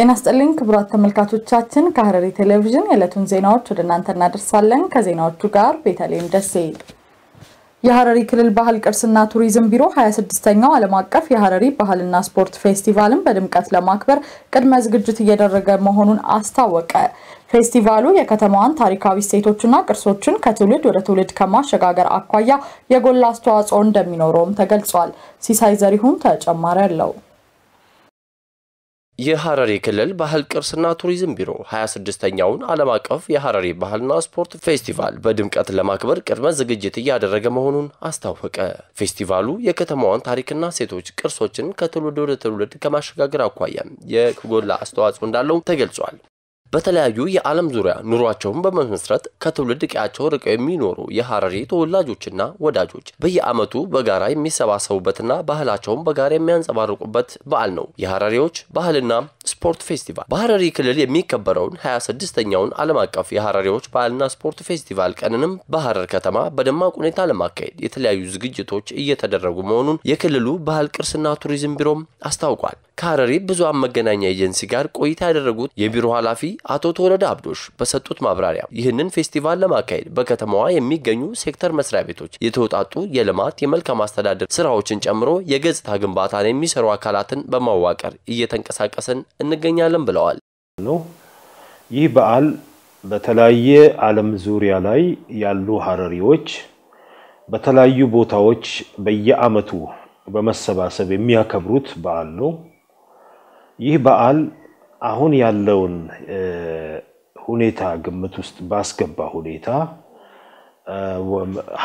ጤና ስጥልኝ ክቡራት ተመልካቾቻችን፣ ከሐረሪ ቴሌቪዥን የዕለቱን ዜናዎች ወደ እናንተ እናደርሳለን። ከዜናዎቹ ጋር ቤተልሔም ደሴ። የሐረሪ ክልል ባህል ቅርስና ቱሪዝም ቢሮ 26ኛው ዓለም አቀፍ የሐረሪ ባህልና ስፖርት ፌስቲቫልን በድምቀት ለማክበር ቅድመ ዝግጅት እየደረገ መሆኑን አስታወቀ። ፌስቲቫሉ የከተማዋን ታሪካዊ እሴቶችና ቅርሶችን ከትውልድ ወደ ትውልድ ከማሸጋገር አኳያ የጎላ አስተዋጽኦ እንደሚኖረውም ተገልጿል። ሲሳይ ዘሪሁን ተጨማሪ አለው። የሐረሪ ክልል ባህል ቅርስና ቱሪዝም ቢሮ 26ኛውን ዓለም አቀፍ የሐረሪ ባህልና ስፖርት ፌስቲቫል በድምቀት ለማክበር ቅድመ ዝግጅት እያደረገ መሆኑን አስታወቀ። ፌስቲቫሉ የከተማዋን ታሪክና ሴቶች ቅርሶችን ከትውልድ ወደ ትውልድ ከማሸጋገር አኳያ የጎላ አስተዋጽኦ እንዳለው ተገልጿል። በተለያዩ የዓለም ዙሪያ ኑሯቸውን በመመስረት ከትውልድ ቀያቸው ርቀው የሚኖሩ የሐረሪ ተወላጆችና ወዳጆች በየዓመቱ በጋራ የሚሰባሰቡበትና ባህላቸውን በጋራ የሚያንጸባርቁበት በዓል ነው። የሐረሪዎች ባህልና ስፖርት ፌስቲቫል በሐረሪ ክልል የሚከበረውን 26ኛውን ዓለም አቀፍ የሐረሪዎች ባህልና ስፖርት ፌስቲቫል ቀንንም በሐረር ከተማ በደማቅ ሁኔታ ለማካሄድ የተለያዩ ዝግጅቶች እየተደረጉ መሆኑን የክልሉ ባህል ቅርስና ቱሪዝም ቢሮም አስታውቋል። ከሀረሪ ብዙሃን መገናኛ ኤጀንሲ ጋር ቆይታ ያደረጉት የቢሮ ኃላፊ አቶ ተወለደ አብዶሽ በሰጡት ማብራሪያ ይህንን ፌስቲቫል ለማካሄድ በከተማዋ የሚገኙ ሴክተር መስሪያ ቤቶች የተውጣጡ የልማት የመልካም አስተዳደር ስራዎችን ጨምሮ የገጽታ ግንባታን የሚሰሩ አካላትን በማዋቀር እየተንቀሳቀስን እንገኛለን ብለዋል። ይህ በዓል በተለያየ ዓለም ዙሪያ ላይ ያሉ ሀረሪዎች በተለያዩ ቦታዎች በየዓመቱ በመሰባሰብ የሚያከብሩት በዓል ነው። ይህ በዓል አሁን ያለውን ሁኔታ ግምት ውስጥ ባስገባ ሁኔታ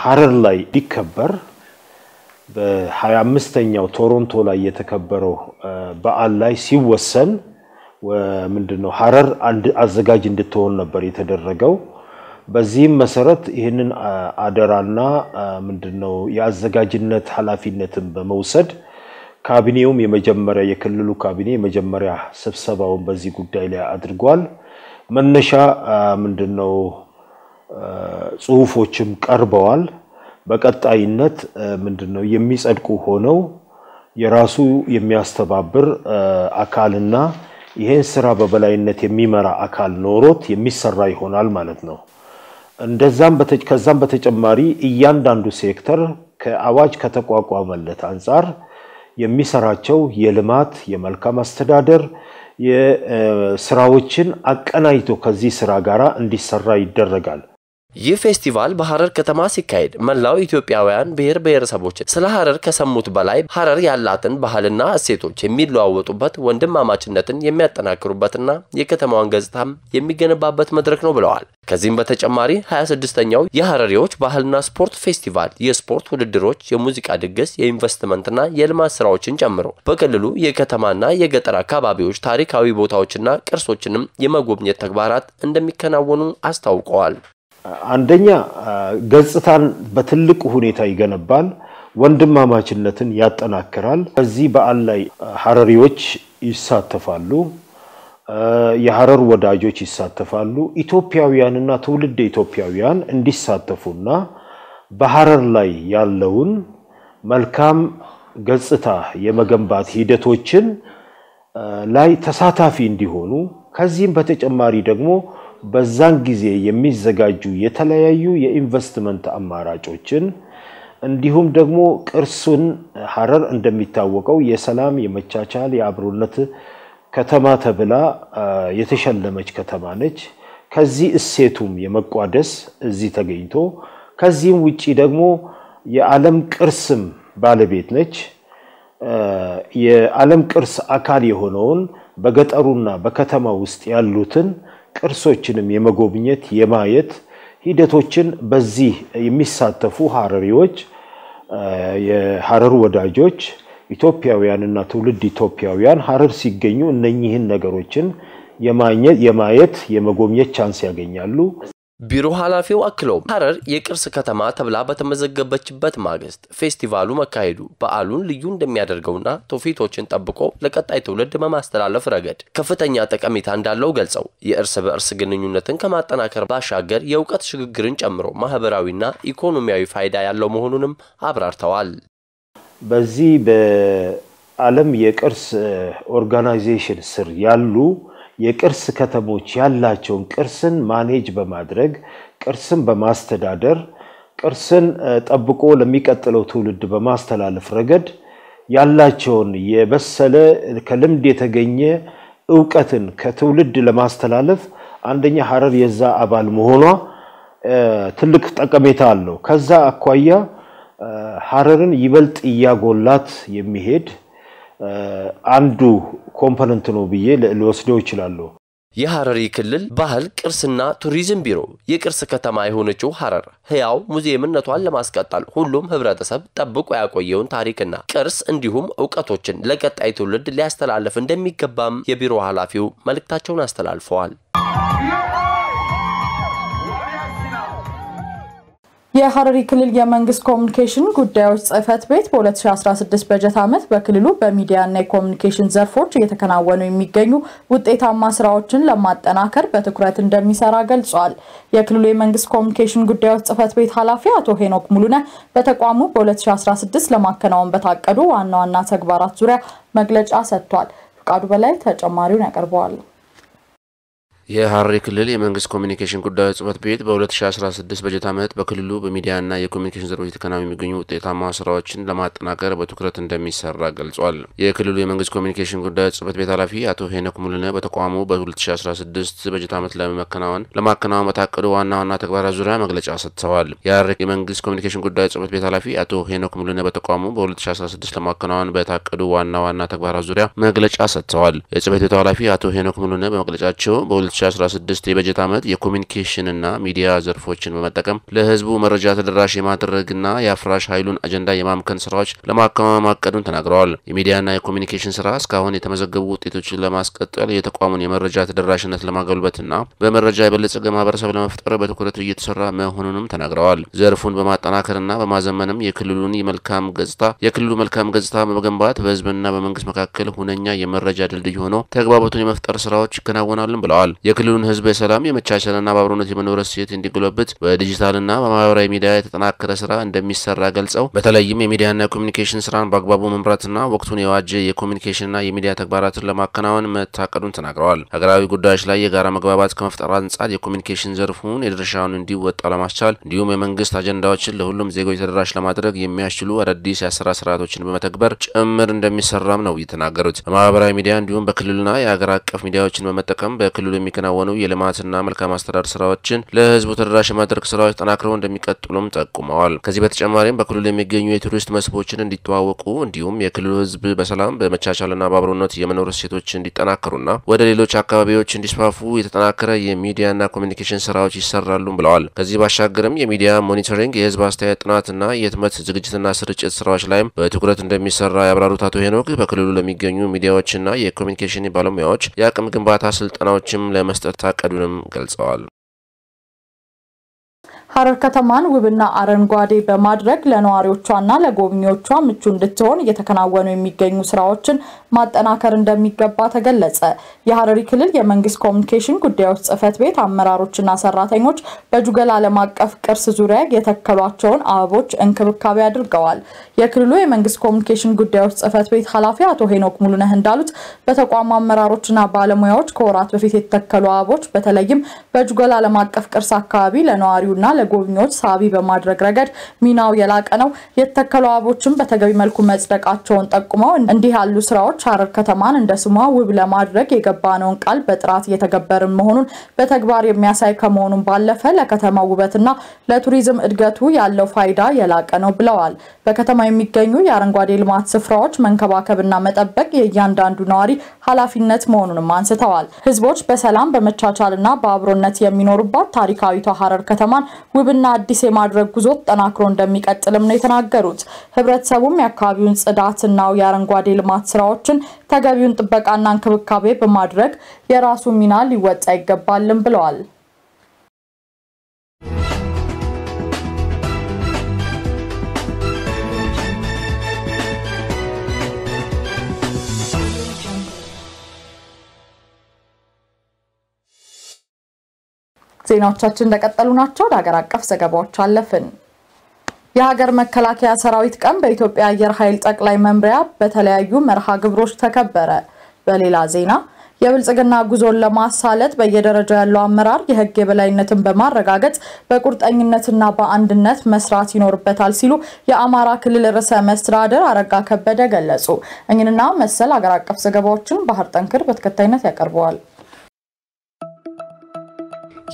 ሀረር ላይ ቢከበር በሀያ አምስተኛው ቶሮንቶ ላይ የተከበረው በዓል ላይ ሲወሰን ምንድነው ሀረር አዘጋጅ እንድትሆን ነበር የተደረገው። በዚህም መሰረት ይህንን አደራና ምንድነው የአዘጋጅነት ኃላፊነትን በመውሰድ ካቢኔውም የመጀመሪያ የክልሉ ካቢኔ የመጀመሪያ ስብሰባውን በዚህ ጉዳይ ላይ አድርጓል። መነሻ ምንድነው? ጽሁፎችም ቀርበዋል። በቀጣይነት ምንድነው የሚጸድቁ ሆነው የራሱ የሚያስተባብር አካልና ይሄን ስራ በበላይነት የሚመራ አካል ኖሮት የሚሰራ ይሆናል ማለት ነው። እንደዛም ከዛም በተጨማሪ እያንዳንዱ ሴክተር ከአዋጅ ከተቋቋመለት አንጻር የሚሰራቸው የልማት የመልካም አስተዳደር ስራዎችን አቀናጅቶ ከዚህ ስራ ጋር እንዲሰራ ይደረጋል። ይህ ፌስቲቫል በሐረር ከተማ ሲካሄድ መላው ኢትዮጵያውያን ብሔር ብሔረሰቦች ስለ ሐረር ከሰሙት በላይ ሐረር ያላትን ባህልና እሴቶች የሚለዋወጡበት፣ ወንድማማችነትን የሚያጠናክሩበትና የከተማዋን ገጽታም የሚገነባበት መድረክ ነው ብለዋል። ከዚህም በተጨማሪ 26ኛው የሐረሪዎች ባህልና ስፖርት ፌስቲቫል የስፖርት ውድድሮች፣ የሙዚቃ ድግስ፣ የኢንቨስትመንትና የልማት ስራዎችን ጨምሮ በክልሉ የከተማና የገጠር አካባቢዎች ታሪካዊ ቦታዎችና ቅርሶችንም የመጎብኘት ተግባራት እንደሚከናወኑ አስታውቀዋል። አንደኛ ገጽታን በትልቅ ሁኔታ ይገነባል፣ ወንድማማችነትን ያጠናክራል። በዚህ በዓል ላይ ሀረሪዎች ይሳተፋሉ፣ የሀረር ወዳጆች ይሳተፋሉ። ኢትዮጵያውያንና ትውልድ ኢትዮጵያውያን እንዲሳተፉና በሀረር ላይ ያለውን መልካም ገጽታ የመገንባት ሂደቶችን ላይ ተሳታፊ እንዲሆኑ ከዚህም በተጨማሪ ደግሞ በዛን ጊዜ የሚዘጋጁ የተለያዩ የኢንቨስትመንት አማራጮችን እንዲሁም ደግሞ ቅርሱን ሀረር እንደሚታወቀው የሰላም፣ የመቻቻል፣ የአብሮነት ከተማ ተብላ የተሸለመች ከተማ ነች። ከዚህ እሴቱም የመቋደስ እዚህ ተገኝቶ ከዚህም ውጪ ደግሞ የዓለም ቅርስም ባለቤት ነች። የዓለም ቅርስ አካል የሆነውን በገጠሩና በከተማ ውስጥ ያሉትን ቅርሶችንም የመጎብኘት የማየት ሂደቶችን በዚህ የሚሳተፉ ሀረሪዎች፣ የሀረር ወዳጆች፣ ኢትዮጵያውያንና ትውልድ ኢትዮጵያውያን ሀረር ሲገኙ እነኚህን ነገሮችን የማየት የመጎብኘት ቻንስ ያገኛሉ። ቢሮ ኃላፊው አክለውም ሀረር የቅርስ ከተማ ተብላ በተመዘገበችበት ማግስት ፌስቲቫሉ መካሄዱ በዓሉን ልዩ እንደሚያደርገውና ትውፊቶችን ጠብቆ ለቀጣይ ትውልድ በማስተላለፍ ረገድ ከፍተኛ ጠቀሜታ እንዳለው ገልጸው የእርስ በእርስ ግንኙነትን ከማጠናከር ባሻገር የእውቀት ሽግግርን ጨምሮ ማህበራዊና ኢኮኖሚያዊ ፋይዳ ያለው መሆኑንም አብራርተዋል። በዚህ በዓለም የቅርስ ኦርጋናይዜሽን ስር ያሉ የቅርስ ከተሞች ያላቸውን ቅርስን ማኔጅ በማድረግ ቅርስን በማስተዳደር ቅርስን ጠብቆ ለሚቀጥለው ትውልድ በማስተላለፍ ረገድ ያላቸውን የበሰለ ከልምድ የተገኘ እውቀትን ከትውልድ ለማስተላለፍ አንደኛ ሀረር የዛ አባል መሆኗ ትልቅ ጠቀሜታ አለው። ከዛ አኳያ ሀረርን ይበልጥ እያጎላት የሚሄድ አንዱ ኮምፖነንት ነው ብዬ ልወስደው ይችላሉ። የሐረሪ ክልል ባህል ቅርስና ቱሪዝም ቢሮ የቅርስ ከተማ የሆነችው ሐረር ህያው ሙዚየምነቷን ለማስቀጠል ሁሉም ህብረተሰብ ጠብቆ ያቆየውን ታሪክና ቅርስ እንዲሁም እውቀቶችን ለቀጣይ ትውልድ ሊያስተላልፍ እንደሚገባም የቢሮ ኃላፊው መልእክታቸውን አስተላልፈዋል። የሐረሪ ክልል የመንግስት ኮሚኒኬሽን ጉዳዮች ጽህፈት ቤት በ2016 በጀት ዓመት በክልሉ በሚዲያና የኮሚኒኬሽን ዘርፎች እየተከናወኑ የሚገኙ ውጤታማ ስራዎችን ለማጠናከር በትኩረት እንደሚሰራ ገልጿል። የክልሉ የመንግስት ኮሚኒኬሽን ጉዳዮች ጽህፈት ቤት ኃላፊ አቶ ሄኖክ ሙሉነ በተቋሙ በ2016 ለማከናወን በታቀዱ ዋና ዋና ተግባራት ዙሪያ መግለጫ ሰጥቷል። ፍቃዱ በላይ ተጨማሪውን ያቀርበዋል። የሐረሪ ክልል የመንግስት ኮሚኒኬሽን ጉዳዮች ጽህፈት ቤት በ2016 በጀት ዓመት በክልሉ በሚዲያና የኮሚኒኬሽን ዘርፎች የተከናወኑ የሚገኙ ውጤታማ ስራዎችን ለማጠናከር በትኩረት እንደሚሰራ ገልጿል። የክልሉ የመንግስት ኮሚኒኬሽን ጉዳዮች ጽህፈት ቤት ኃላፊ አቶ ሄኖክ ሙሉነ በተቋሙ በ2016 በጀት ዓመት ለመከናወን ለማከናወን በታቀዱ ዋና ዋና ተግባራት ዙሪያ መግለጫ ሰጥተዋል። የሐረሪ የመንግስት ኮሚኒኬሽን ጉዳዮች ጽህፈት ቤት ኃላፊ አቶ ሄኖክ ሙሉነ በተቋሙ በ2016 ለማከናወን በታቀዱ ዋና ዋና ተግባራት ዙሪያ መግለጫ ሰጥተዋል። የጽህፈት ቤቱ ኃላፊ አቶ ሄኖክ ሙሉነ በመግለጫቸው በ 2016 የበጀት ዓመት የኮሚኒኬሽንና ሚዲያ ዘርፎችን በመጠቀም ለህዝቡ መረጃ ተደራሽ የማድረግና የአፍራሽ ኃይሉን አጀንዳ የማምከን ስራዎች ለማከናወን ማቀዱን ተናግረዋል። የሚዲያና የኮሚኒኬሽን ስራ እስካሁን የተመዘገቡ ውጤቶችን ለማስቀጠል የተቋሙን የመረጃ ተደራሽነት ለማጎልበትና በመረጃ የበለጸገ ማህበረሰብ ለመፍጠር በትኩረት እየተሰራ መሆኑንም ተናግረዋል። ዘርፉን በማጠናከርና በማዘመንም የክልሉን መልካም ገጽታ የክልሉ መልካም ገጽታ በመገንባት በህዝብና በመንግስት መካከል ሁነኛ የመረጃ ድልድይ ሆኖ ተግባቦቱን የመፍጠር ስራዎች ይከናወናልን ብለዋል። የክልሉን ህዝብ የሰላም የመቻቻልና በአብሮነት የመኖር እሴት እንዲጎለብት በዲጂታልና በማህበራዊ ሚዲያ የተጠናከረ ስራ እንደሚሰራ ገልጸው በተለይም የሚዲያና የኮሚኒኬሽን ስራን በአግባቡ መምራትና ወቅቱን የዋጀ የኮሚኒኬሽንና የሚዲያ ተግባራትን ለማከናወን መታቀዱን ተናግረዋል። ሀገራዊ ጉዳዮች ላይ የጋራ መግባባት ከመፍጠር አንጻር የኮሚኒኬሽን ዘርፉን የድርሻውን እንዲወጣ ለማስቻል እንዲሁም የመንግስት አጀንዳዎችን ለሁሉም ዜጎች ተደራሽ ለማድረግ የሚያስችሉ አዳዲስ የአሰራር ስርዓቶችን በመተግበር ጭምር እንደሚሰራም ነው የተናገሩት። በማህበራዊ ሚዲያ እንዲሁም በክልልና የሀገር አቀፍ ሚዲያዎችን በመጠቀም በክልሉ የሚ የሚከናወኑ የልማትና መልካም አስተዳደር ስራዎችን ለህዝቡ ተደራሽ የማድረግ ስራዎች ተጠናክረው እንደሚቀጥሉም ጠቁመዋል። ከዚህ በተጨማሪም በክልሉ የሚገኙ የቱሪስት መስህቦችን እንዲተዋወቁ እንዲሁም የክልሉ ህዝብ በሰላም በመቻቻልና በአብሮነት የመኖር እሴቶች እንዲጠናከሩና ወደ ሌሎች አካባቢዎች እንዲስፋፉ የተጠናከረ የሚዲያና ኮሚኒኬሽን ስራዎች ይሰራሉ ብለዋል። ከዚህ ባሻገርም የሚዲያ ሞኒተሪንግ፣ የህዝብ አስተያየት ጥናትና የህትመት ዝግጅትና ስርጭት ስራዎች ላይም በትኩረት እንደሚሰራ ያብራሩት አቶ ሄኖክ በክልሉ ለሚገኙ ሚዲያዎችና የኮሚኒኬሽን ባለሙያዎች የአቅም ግንባታ ስልጠናዎችም ለመስጠት ታቀዱንም ገልጸዋል። ሐረር ከተማን ውብና አረንጓዴ በማድረግ ለነዋሪዎቿና ለጎብኚዎቿ ምቹ እንድትሆን እየተከናወኑ የሚገኙ ስራዎችን ማጠናከር እንደሚገባ ተገለጸ። የሐረሪ ክልል የመንግስት ኮሚኒኬሽን ጉዳዮች ጽህፈት ቤት አመራሮችና ሰራተኞች በጁገል ዓለም አቀፍ ቅርስ ዙሪያ የተከሏቸውን አበቦች እንክብካቤ አድርገዋል። የክልሉ የመንግስት ኮሚኒኬሽን ጉዳዮች ጽህፈት ቤት ኃላፊ አቶ ሄኖክ ሙሉነህ እንዳሉት በተቋሙ አመራሮችና ባለሙያዎች ከወራት በፊት የተተከሉ አበቦች በተለይም በጁገል ዓለም አቀፍ ቅርስ አካባቢ ለነዋሪውና ለጎብኚዎች ሳቢ በማድረግ ረገድ ሚናው የላቀ ነው። የተተከሉ አበቦችም በተገቢ መልኩ መጽደቃቸውን ጠቁመው እንዲህ ያሉ ስራዎች ሐረር ከተማን እንደ ስሟ ውብ ለማድረግ የገባነውን ቃል በጥራት እየተገበርን መሆኑን በተግባር የሚያሳይ ከመሆኑን ባለፈ ለከተማ ውበትና ለቱሪዝም እድገቱ ያለው ፋይዳ የላቀ ነው ብለዋል። በከተማ የሚገኙ የአረንጓዴ ልማት ስፍራዎች መንከባከብና መጠበቅ የእያንዳንዱ ነዋሪ ኃላፊነት መሆኑንም አንስተዋል። ህዝቦች በሰላም በመቻቻልና በአብሮነት የሚኖሩባት ታሪካዊቷ ሀረር ከተማን ውብና አዲስ የማድረግ ጉዞ ጠናክሮ እንደሚቀጥልም ነው የተናገሩት። ህብረተሰቡም የአካባቢውን ጽዳትና የአረንጓዴ ልማት ስራዎችን ተገቢውን ጥበቃና እንክብካቤ በማድረግ የራሱ ሚና ሊወጣ ይገባልም ብለዋል። ዜናዎቻችን እንደቀጠሉ ናቸው። ለሀገር አቀፍ ዘገባዎች አለፍን። የሀገር መከላከያ ሰራዊት ቀን በኢትዮጵያ አየር ኃይል ጠቅላይ መምሪያ በተለያዩ መርሃ ግብሮች ተከበረ። በሌላ ዜና የብልጽግና ጉዞን ለማሳለጥ በየደረጃው ያለው አመራር የህግ የበላይነትን በማረጋገጥ በቁርጠኝነትና በአንድነት መስራት ይኖርበታል ሲሉ የአማራ ክልል ርዕሰ መስተዳድር አረጋ ከበደ ገለጹ። እኝንና መሰል ሀገር አቀፍ ዘገባዎችን ባህር ጠንክር በተከታይነት ያቀርበዋል።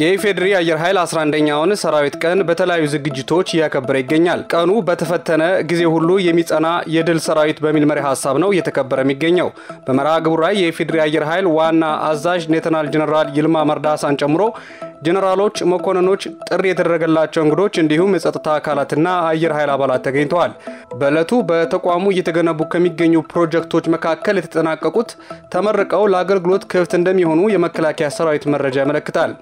የኢፌዴሪ አየር ኃይል 11ኛውን ሰራዊት ቀን በተለያዩ ዝግጅቶች እያከበረ ይገኛል። ቀኑ በተፈተነ ጊዜ ሁሉ የሚጸና የድል ሰራዊት በሚል መሪ ሀሳብ ነው እየተከበረ የሚገኘው። በመርሃ ግብሩ ላይ የኢፌዴሪ አየር ኃይል ዋና አዛዥ ኔተናል ጀኔራል ይልማ መርዳሳን ጨምሮ ጀኔራሎች፣ መኮንኖች፣ ጥሪ የተደረገላቸው እንግዶች እንዲሁም የጸጥታ አካላትና አየር ኃይል አባላት ተገኝተዋል። በዕለቱ በተቋሙ እየተገነቡ ከሚገኙ ፕሮጀክቶች መካከል የተጠናቀቁት ተመርቀው ለአገልግሎት ክፍት እንደሚሆኑ የመከላከያ ሰራዊት መረጃ ያመለክታል።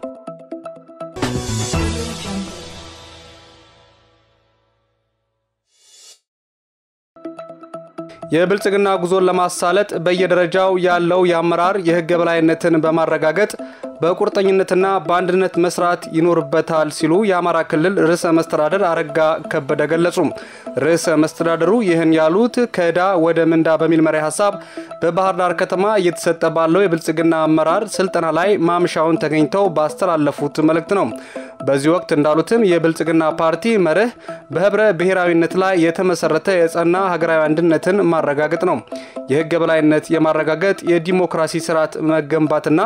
የብልጽግና ጉዞን ለማሳለጥ በየደረጃው ያለው የአመራር የህገ በላይነትን በማረጋገጥ በቁርጠኝነትና በአንድነት መስራት ይኖርበታል ሲሉ የአማራ ክልል ርዕሰ መስተዳደር አረጋ ከበደ ገለጹ። ርዕሰ መስተዳደሩ ይህን ያሉት ከዕዳ ወደ ምንዳ በሚል መሪ ሀሳብ በባህር ዳር ከተማ እየተሰጠ ባለው የብልጽግና አመራር ስልጠና ላይ ማምሻውን ተገኝተው ባስተላለፉት መልእክት ነው። በዚህ ወቅት እንዳሉትም የብልጽግና ፓርቲ መርህ በህብረ ብሔራዊነት ላይ የተመሰረተ የጸና ሀገራዊ አንድነትን ማረጋገጥ ነው። የህግ የበላይነት የማረጋገጥ የዲሞክራሲ ስርዓት መገንባትና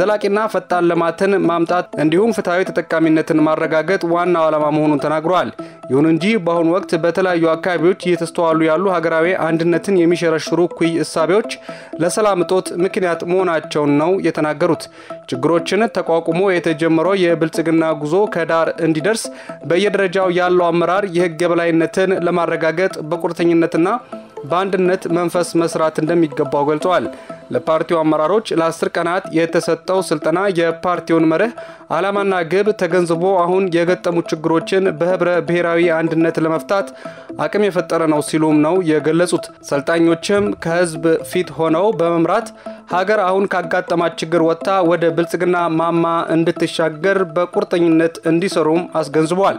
ዘላቂና ፈጣን ልማትን ማምጣት እንዲሁም ፍትሐዊ ተጠቃሚነትን ማረጋገጥ ዋናው ዓላማ መሆኑን ተናግረዋል። ይሁን እንጂ በአሁኑ ወቅት በተለያዩ አካባቢዎች እየተስተዋሉ ያሉ ሀገራዊ አንድነትን የሚሸረሽሩ ኩይ እሳቤዎች ለሰላም እጦት ምክንያት መሆናቸውን ነው የተናገሩት። ችግሮችን ተቋቁሞ የተጀመረው የብልጽግና ጉዞ ከዳር እንዲደርስ በየደረጃው ያለው አመራር የህግ የበላይነትን ለማረጋገጥ በቁርጠኝነትና በአንድነት መንፈስ መስራት እንደሚገባው ገልጸዋል። ለፓርቲው አመራሮች ለአስር ቀናት የተሰጠው ስልጠና የፓርቲውን መርህ ዓላማና ግብ ተገንዝቦ አሁን የገጠሙ ችግሮችን በህብረ ብሔራዊ አንድነት ለመፍታት አቅም የፈጠረ ነው ሲሉም ነው የገለጹት። ሰልጣኞችም ከህዝብ ፊት ሆነው በመምራት ሀገር አሁን ካጋጠማት ችግር ወጥታ ወደ ብልጽግና ማማ እንድትሻገር በቁርጠኝነት እንዲሰሩም አስገንዝበዋል።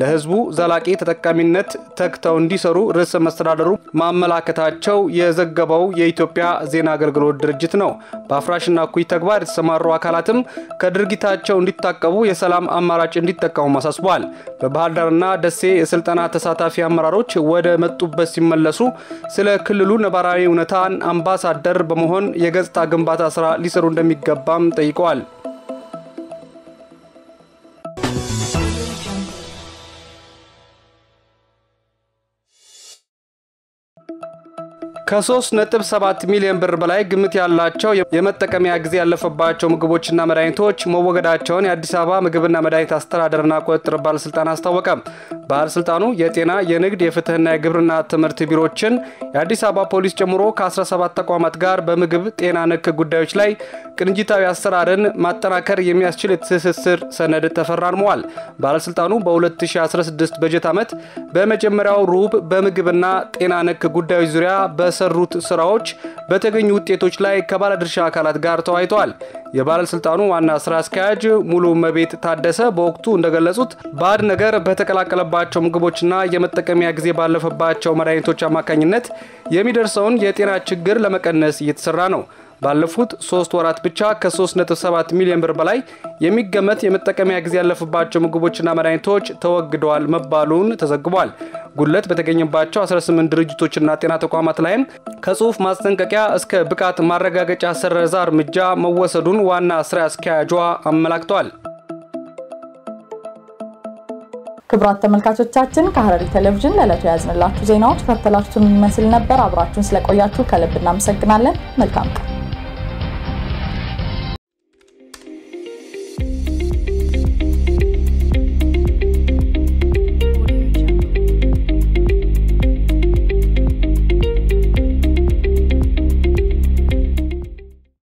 ለህዝቡ ዘላቂ ተጠቃሚነት ተግተው እንዲሰሩ ርዕሰ መስተዳደሩ ማ ማመላከታቸው የዘገበው የኢትዮጵያ ዜና አገልግሎት ድርጅት ነው። በአፍራሽና እኩይ ተግባር የተሰማሩ አካላትም ከድርጊታቸው እንዲታቀቡ የሰላም አማራጭ እንዲጠቀሙ አሳስቧል። በባህር ዳርና ደሴ የስልጠና ተሳታፊ አመራሮች ወደ መጡበት ሲመለሱ ስለ ክልሉ ነባራዊ እውነታን አምባሳደር በመሆን የገጽታ ግንባታ ስራ ሊሰሩ እንደሚገባም ጠይቀዋል። ከ3.7 ሚሊዮን ብር በላይ ግምት ያላቸው የመጠቀሚያ ጊዜ ያለፈባቸው ምግቦችና መድኃኒቶች መወገዳቸውን የአዲስ አበባ ምግብና መድኃኒት አስተዳደርና ቁጥጥር ባለስልጣን አስታወቀ። ባለስልጣኑ የጤና፣ የንግድ፣ የፍትህና የግብርና ትምህርት ቢሮዎችን የአዲስ አበባ ፖሊስ ጨምሮ ከ17 ተቋማት ጋር በምግብ ጤና ነክ ጉዳዮች ላይ ቅንጅታዊ አሰራርን ማጠናከር የሚያስችል የትስስር ሰነድ ተፈራርመዋል። ባለስልጣኑ በ2016 በጀት ዓመት በመጀመሪያው ሩብ በምግብና ጤና ነክ ጉዳዮች ዙሪያ በሰ በተሰሩት ስራዎች በተገኙ ውጤቶች ላይ ከባለድርሻ አካላት ጋር ተወያይተዋል። የባለስልጣኑ ዋና ስራ አስኪያጅ ሙሉ መቤት ታደሰ በወቅቱ እንደገለጹት ባዕድ ነገር በተቀላቀለባቸው ምግቦችና የመጠቀሚያ ጊዜ ባለፈባቸው መድኃኒቶች አማካኝነት የሚደርሰውን የጤና ችግር ለመቀነስ እየተሰራ ነው። ባለፉት ሶስት ወራት ብቻ ከ3.7 ሚሊዮን ብር በላይ የሚገመት የመጠቀሚያ ጊዜ ያለፈባቸው ምግቦችና መድኃኒቶች ተወግደዋል መባሉን ተዘግቧል። ጉለት በተገኘባቸው 18 ድርጅቶችና ጤና ተቋማት ላይም ከጽሁፍ ማስጠንቀቂያ እስከ ብቃት ማረጋገጫ ሰረዛ እርምጃ መወሰዱን ዋና ስራ አስኪያጇ አመላክተዋል። ክብራት ተመልካቾቻችን ከሀረሪ ቴሌቪዥን ለዕለቱ የያዝንላችሁ ዜናዎች ከተላችሁትን የሚመስል ነበር። አብራችሁን ስለቆያችሁ ከልብ እናመሰግናለን። መልካም ቀን